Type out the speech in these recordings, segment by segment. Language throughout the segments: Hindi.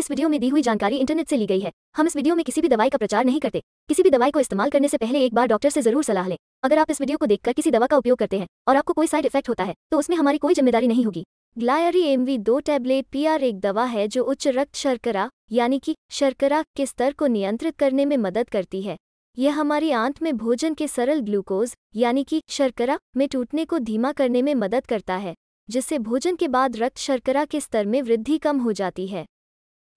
इस वीडियो में दी हुई जानकारी इंटरनेट से ली गई है हम इस वीडियो में किसी भी दवाई का प्रचार नहीं करते किसी भी दवाई को इस्तेमाल करने से पहले एक बार डॉक्टर से जरूर सलाह लें अगर आप इस वीडियो को देखकर किसी दवा का उपयोग करते हैं और आपको कोई साइड इफेक्ट होता है तो उसमें हमारी कोई जिम्मेदारी नहीं होगी ग्लायरी वी दो टैबलेट आर एक दवा है जो उच्च रक्त शर्करा यानी कि शर्करा के स्तर को नियंत्रित करने में मदद करती है यह हमारी आंत में भोजन के सरल ग्लूकोज यानी कि शर्करा में टूटने को धीमा करने में मदद करता है जिससे भोजन के बाद रक्त शर्करा के स्तर में वृद्धि कम हो जाती है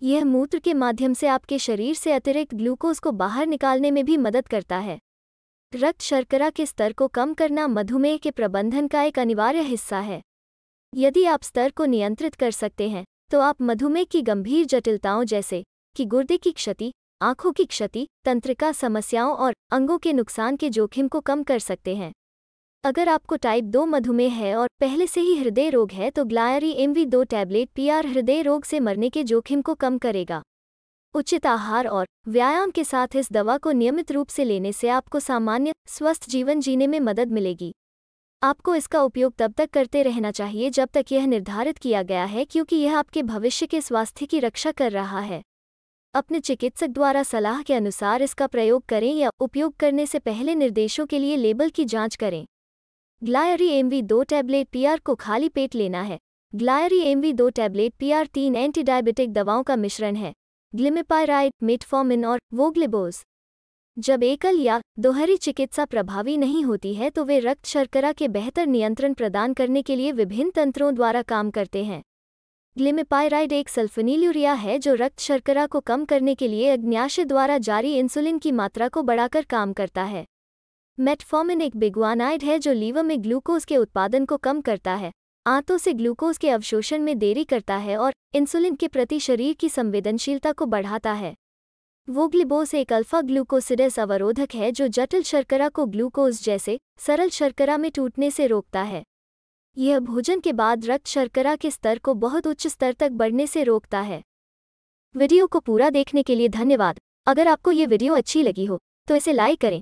यह मूत्र के माध्यम से आपके शरीर से अतिरिक्त ग्लूकोज को बाहर निकालने में भी मदद करता है रक्त शर्करा के स्तर को कम करना मधुमेह के प्रबंधन का एक अनिवार्य हिस्सा है यदि आप स्तर को नियंत्रित कर सकते हैं तो आप मधुमेह की गंभीर जटिलताओं जैसे कि गुर्दे की क्षति आंखों की क्षति तंत्रिका समस्याओं और अंगों के नुकसान के जोखिम को कम कर सकते हैं अगर आपको टाइप दो मधुमेह है और पहले से ही हृदय रोग है तो ग्लायरी एम वी दो टैबलेट पीआर हृदय रोग से मरने के जोखिम को कम करेगा उचित आहार और व्यायाम के साथ इस दवा को नियमित रूप से लेने से आपको सामान्य स्वस्थ जीवन जीने में मदद मिलेगी आपको इसका उपयोग तब तक करते रहना चाहिए जब तक यह निर्धारित किया गया है क्योंकि यह आपके भविष्य के स्वास्थ्य की रक्षा कर रहा है अपने चिकित्सक द्वारा सलाह के अनुसार इसका प्रयोग करें या उपयोग करने से पहले निर्देशों के लिए लेबल की जांच करें ग्लायरी एमवी दो टैबलेट पीआर को खाली पेट लेना है ग्लायरी एमवी दो टैबलेट पीआर तीन एंटी डायबिटिक दवाओं का मिश्रण है ग्लिमिपायराइड मिटफॉर्मिन और वोग्लिबोज जब एकल या दोहरी चिकित्सा प्रभावी नहीं होती है तो वे रक्त शर्करा के बेहतर नियंत्रण प्रदान करने के लिए विभिन्न तंत्रों द्वारा काम करते हैं ग्लिमिपायराइड एक सल्फिनिल्यूरिया है जो रक्त शर्करा को कम करने के लिए अग्न्याशय द्वारा जारी इंसुलिन की मात्रा को बढ़ाकर काम करता है मेटफॉर्मिन एक बिगवानाइड है जो लीवर में ग्लूकोज के उत्पादन को कम करता है आंतों से ग्लूकोज के अवशोषण में देरी करता है और इंसुलिन के प्रति शरीर की संवेदनशीलता को बढ़ाता है वोग्लिबोस एक अल्फा ग्लूकोसिडेस अवरोधक है जो जटिल शर्करा को ग्लूकोज जैसे सरल शर्करा में टूटने से रोकता है यह भोजन के बाद रक्त शर्करा के स्तर को बहुत उच्च स्तर तक बढ़ने से रोकता है वीडियो को पूरा देखने के लिए धन्यवाद अगर आपको ये वीडियो अच्छी लगी हो तो इसे लाइक करें